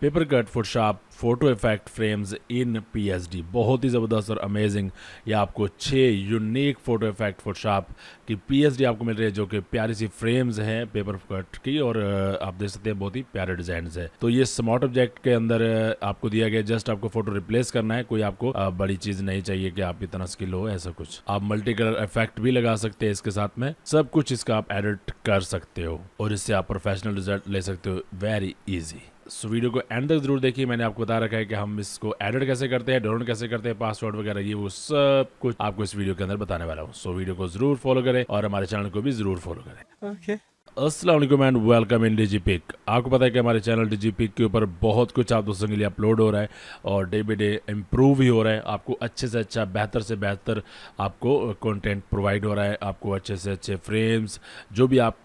Paper cut Photoshop photo effect frames in PSD बहुत ही ज़बरदस्त और अमेजिंग ये आपको छः यूनिक फोटो इफेक्ट फोटोशॉप की पीएसडी आपको मिल रही है जो कि प्यारी सी फ्रेम्स हैं पेपर कट की और आप देख सकते हैं बहुत ही प्यारे डिजाइन है तो ये स्मार्ट ऑब्जेक्ट के अंदर आपको दिया गया जस्ट आपको फोटो रिप्लेस करना है कोई आपको बड़ी चीज़ नहीं चाहिए कि आप इतना स्किल हो ऐसा कुछ आप मल्टी कलर इफेक्ट भी लगा सकते हैं इसके साथ में सब कुछ इसका आप एडिट कर सकते हो और इससे आप प्रोफेशनल रिजल्ट ले सकते हो वेरी ईजी सो वीडियो को एंड तक जरूर देखिए मैंने आपको बता रखा है कि हम इसको एडिट कैसे करते हैं डाउनलोड कैसे करते हैं पासवर्ड वगैरह ये वो सब कुछ आपको इस वीडियो के अंदर बताने वाला हूँ सो वीडियो को जरूर फॉलो करें और हमारे चैनल को भी जरूर फॉलो करें okay. असलम and welcome in the pic आपको पता है कि हमारे चैनल डी पिक के ऊपर बहुत कुछ आप दोस्तों के लिए अपलोड हो रहा है और डे बाई डे इम्प्रूव ही हो रहा है आपको अच्छे से अच्छा बेहतर से बेहतर आपको कंटेंट प्रोवाइड हो रहा है आपको अच्छे से अच्छे फ्रेम्स जो भी आप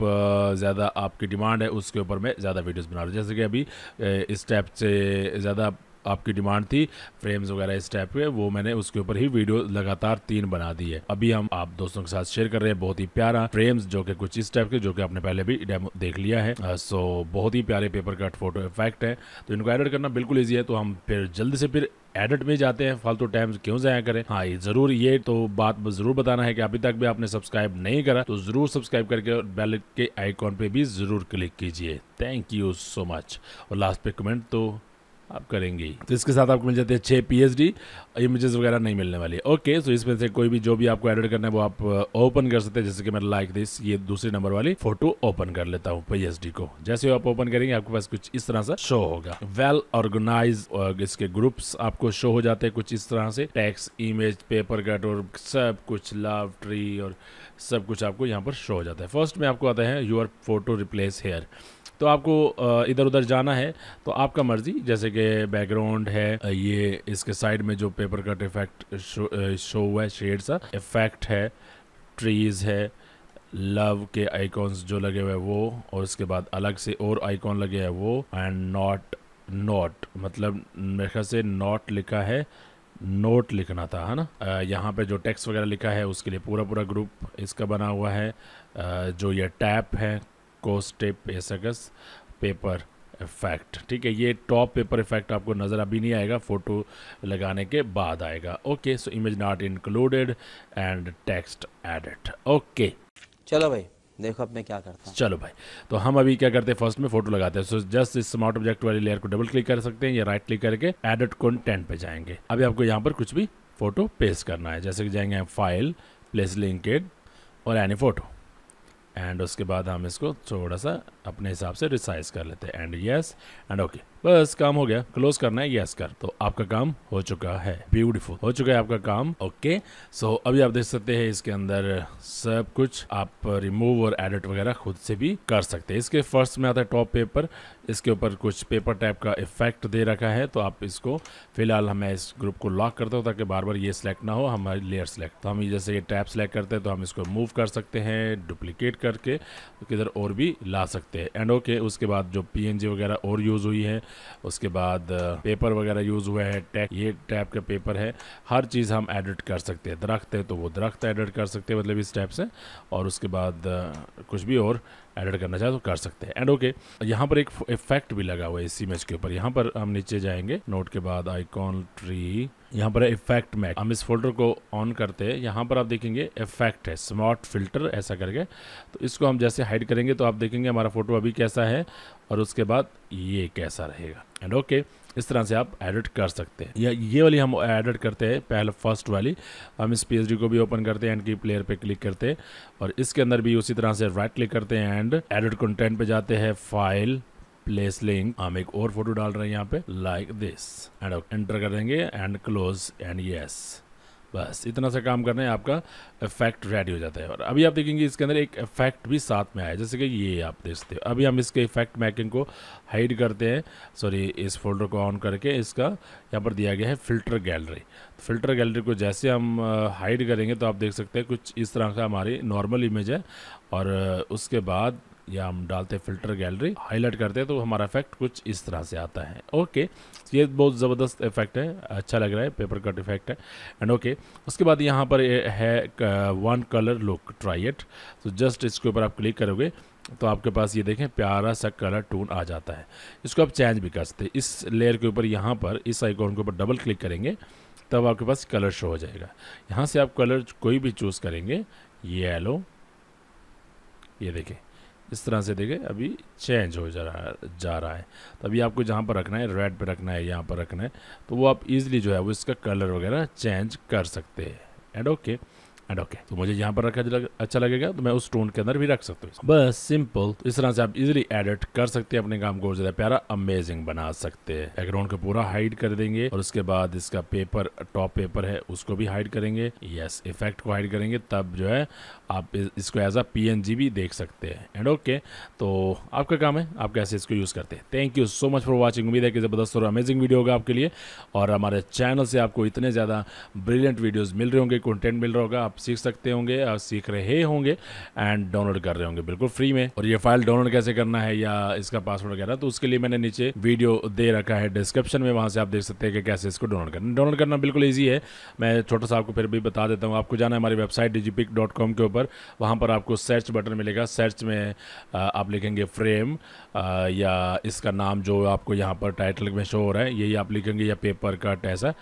ज़्यादा आपकी डिमांड है उसके ऊपर मैं ज़्यादा वीडियोज़ बना रहा हूँ जैसे कि अभी इस टाइप से ज़्यादा आपकी डिमांड थी फ्रेम्स वगैरह इस टाइप के वो मैंने उसके ऊपर ही वीडियो लगातार तीन बना दी है अभी हम आप दोस्तों के साथ शेयर कर रहे हैं बहुत ही प्यारा फ्रेम्स जो कि कुछ इस टाइप के जो कि आपने पहले भी डेमो देख लिया है सो बहुत ही प्यारे पेपर कट फोटो इफेक्ट है तो इनको एडिट करना बिल्कुल ईजी है तो हम फिर जल्दी से फिर एडिट में जाते हैं फालतू तो टाइम क्यों जाया करें हाँ ये जरूर ये तो बात जरूर बताना है कि अभी तक भी आपने सब्सक्राइब नहीं करा तो जरूर सब्सक्राइब करके बेल के आइकॉन पे भी जरूर क्लिक कीजिए थैंक यू सो मच और लास्ट पे कमेंट तो आप करेंगे तो इसके साथ आपको मिल जाते हैं छः पी एच डी इमेजेस वगैरह नहीं मिलने वाली ओके सो इसमें से कोई भी जो भी आपको एडिट करना है वो आप ओपन uh, कर सकते हैं जैसे कि मैं लाइक दिस ये दूसरे नंबर वाली फोटो ओपन कर लेता हूँ पी एच डी को जैसे आप ओपन करेंगे आपके पास कुछ इस तरह से शो होगा वेल ऑर्गेनाइज uh, इसके ग्रुप्स आपको शो हो जाते हैं कुछ इस तरह से टैक्स इमेज पेपर कट और सब कुछ लव ट्री और सब कुछ आपको यहाँ पर शो हो जाता है फर्स्ट में आपको आता है यूर फोटो रिप्लेस हेयर तो आपको इधर उधर जाना है तो आपका मर्ज़ी जैसे कि बैकग्राउंड है ये इसके साइड में जो पेपर कट इफेक्ट शो, हुआ है शेड सा इफेक्ट है ट्रीज़ है लव के आइकॉन्स जो लगे हुए हैं वो और उसके बाद अलग से और आइकॉन लगे हैं वो एंड नॉट नोट मतलब मेरे ख्याल से नोट लिखा है नोट लिखना था है ना यहाँ पे जो टेक्स्ट वगैरह लिखा है उसके लिए पूरा पूरा ग्रुप इसका बना हुआ है आ, जो ये टैप है कोस्टेप एसगस पेपर इफेक्ट ठीक है ये टॉप पेपर इफेक्ट आपको नज़र अभी नहीं आएगा फ़ोटो लगाने के बाद आएगा okay so image not included and text edit okay चलो भाई देखो अब मैं क्या करता हूँ चलो भाई तो हम अभी क्या करते हैं फर्स्ट में फोटो लगाते हैं सो जस्ट इस स्मार्ट ऑब्जेक्ट वाली लेयर को डबल क्लिक कर सकते हैं या राइट क्लिक करके एडिट कॉन्टेंट पे जाएंगे अभी आपको यहाँ पर कुछ भी फोटो पेस्ट करना है जैसे कि जाएंगे फाइल प्लेस लिंकेड और एनी फोटो एंड उसके बाद हम इसको थोड़ा सा अपने हिसाब से रिसाइज कर लेते हैं एंड यस एंड ओके बस काम हो गया क्लोज करना है यस कर तो आपका काम हो चुका है ब्यूटीफुल हो चुका है आपका काम ओके सो अभी आप देख सकते हैं इसके अंदर सब कुछ आप रिमूव और एडिट वगैरह खुद से भी कर सकते हैं इसके फर्स्ट में आता है टॉप पेपर इसके ऊपर कुछ पेपर टाइप का इफेक्ट दे रखा है तो आप इसको फिलहाल हमें इस ग्रुप को लॉक करता हूँ ताकि बार बार ये सिलेक्ट ना हो हमारी लेयर सिलेक्ट तो हम जैसे ये टैप सेलेक्ट करते हैं तो हम इसको मूव कर सकते हैं डुप्लीकेट करके किधर और भी ला सकते हैं एंड ओके उसके बाद जो पी वगैरह और यूज़ हुई है उसके बाद पेपर वगैरह यूज़ हुआ है टैप ये टैप का पेपर है हर चीज़ हम एडिट कर सकते हैं दरख्त है तो वो दरख्त एडिट कर सकते हैं मतलब इस टैप से और उसके बाद कुछ भी और एडिट करना चाहे तो कर सकते हैं एंड ओके यहाँ पर एक इफेक्ट भी लगा हुआ है इस इमेज के ऊपर यहाँ पर हम नीचे जाएंगे नोट के बाद आईकॉन ट्री यहाँ पर इफेक्ट मैच हम इस फोल्डर को ऑन करते हैं यहाँ पर आप देखेंगे इफेक्ट है स्मार्ट फिल्टर ऐसा करके तो इसको हम जैसे हाइड करेंगे तो आप देखेंगे हमारा फोटो अभी कैसा है और उसके बाद ये कैसा रहेगा एंड ओके okay, इस तरह से आप एडिट कर सकते हैं या ये वाली हम एडिट करते हैं पहले फर्स्ट वाली हम इस पी को भी ओपन करते हैं एंड की प्लेयर पे क्लिक करते हैं और इसके अंदर भी उसी तरह से राइट क्लिक करते हैं एंड एडिट कंटेंट पे जाते हैं फाइल प्लेस लिंक हम एक और फोटो डाल रहे हैं यहाँ पे लाइक दिस एंड एंटर कर देंगे एंड क्लोज एंड येस बस इतना सा काम करना है आपका इफेक्ट रेडी हो जाता है और अभी आप देखेंगे इसके अंदर एक इफेक्ट भी साथ में आया जैसे कि ये आप देख सकते हो अभी हम इसके इफेक्ट मैकिंग को हाइड करते हैं सॉरी इस फोल्डर को ऑन करके इसका यहाँ पर दिया गया है फ़िल्टर गैलरी फ़िल्टर गैलरी को जैसे हम हाइड करेंगे तो आप देख सकते हैं कुछ इस तरह का हमारी नॉर्मल इमेज है और उसके बाद या हम डालते फिल्टर गैलरी हाईलाइट करते हैं तो हमारा इफेक्ट कुछ इस तरह से आता है ओके तो ये बहुत ज़बरदस्त इफेक्ट है अच्छा लग रहा है पेपर कट इफेक्ट है एंड ओके उसके बाद यहाँ पर है one colour look try it तो जस्ट इसके ऊपर आप क्लिक करोगे तो आपके पास ये देखें प्यारा सा कलर टून आ जाता है इसको आप चेंज भी कर सकते हैं इस लेयर के ऊपर यहाँ पर इस आइकॉन के ऊपर डबल क्लिक करेंगे तब आपके पास कलर शो हो जाएगा यहाँ से आप कलर कोई भी चूज़ करेंगे येलो ये देखें इस तरह से देखें अभी चेंज हो जा रहा है जा रहा है तो अभी आपको जहाँ पर रखना है रेड पे रखना है यहाँ पर रखना है तो वो आप इजीली जो है वो इसका कलर वगैरह चेंज कर सकते हैं and okay okay. And okay तो मुझे यहाँ पर रखा लग, अच्छा लगेगा तो मैं उस टोन के अंदर भी रख सकता हूँ बस सिंपल इस तरह से आप इजिली एडिट कर सकते हैं अपने काम को ज्यादा प्यारा अमेजिंग बना सकते हैं बैकग्राउंड को पूरा हाइड कर देंगे और उसके बाद इसका पेपर टॉप पेपर है उसको भी हाइड करेंगे यस इफेक्ट को हाइड करेंगे तब जो है आप इसको एज अ पी भी देख सकते हैं एंड ओके तो आपका काम है आप कैसे इसको यूज़ करते हैं thank you so much for watching उम्मीद है कि ज़बरदस्त और अमेजिंग वीडियो होगा आपके लिए और हमारे चैनल से आपको इतने ज़्यादा ब्रिलियंट वीडियोज़ मिल रहे होंगे कंटेंट मिल रहा होगा आप सीख सकते होंगे सीख रहे होंगे एंड डाउनलोड कर रहे होंगे बिल्कुल फ्री में और ये फाइल डाउनलोड कैसे करना है या इसका पासवर्ड वगैरह तो उसके लिए मैंने नीचे वीडियो दे रखा है डिस्क्रिप्शन में वहाँ से आप देख सकते हैं कि कैसे इसको डाउनलोड करना डाउनलोड करना बिल्कुल ईजी है मैं छोटा सा आपको फिर भी बता देता हूँ आपको जाना है हमारी वेबसाइट डी डॉट कॉम के ऊपर वहाँ पर आपको सर्च बटन मिलेगा सर्च में आप लिखेंगे फ्रेम या इसका नाम जो आपको यहाँ पर टाइटल में शो हो रहा है यही आप लिखेंगे या पेपर कट ऐसा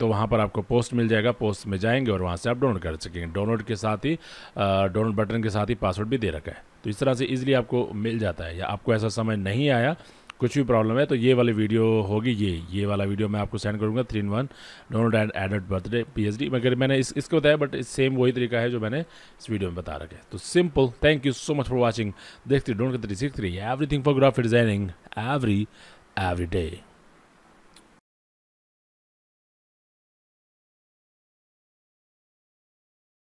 तो वहाँ पर आपको पोस्ट मिल जाएगा पोस्ट में जाएंगे और वहाँ से आप डाउनलोड कर सकेंगे डाउनलोड के साथ ही डाउनलोड बटन के साथ ही पासवर्ड भी दे रखा है तो इस तरह से ईजिली आपको मिल जाता है या आपको ऐसा समय नहीं आया कुछ भी प्रॉब्लम है तो ये वाली वीडियो होगी ये ये वाला वीडियो मैं आपको सेंड करूँगा थ्री इन वन डोनोड and added birthday P H D मगर मैंने इस, इसको बताया बट सेम वही तरीका है जो मैंने इस वीडियो में बता रखा है तो simple thank you so much for watching देखते डोंट थ्री सिक्स थ्री एवरी थिंग for graph designing every every day